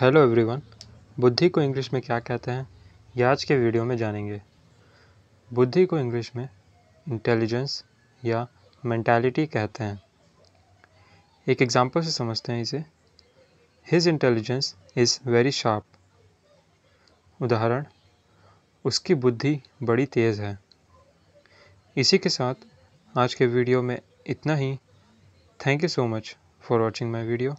hello everyone बुद्धि को English में क्या कहते हैं ये आज के वीडियो में जानेंगे बुद्धि को इंग्लिश में इंटेलिजेंस या मेंटालिटी कहते हैं एक एग्जांपल से समझते हैं इसे his intelligence is very sharp उदाहरण उसकी बुद्धि बड़ी तेज़ है इसी के साथ आज के वीडियो में इतना ही thank you so much for watching my video